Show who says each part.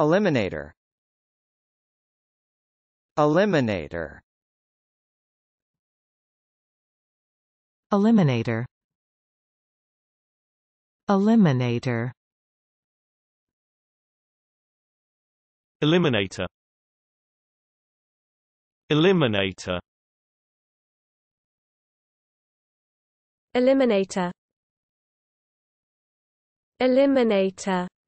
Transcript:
Speaker 1: Eliminator Eliminator Eliminator Eliminator Eliminator Eliminator Eliminator Eliminator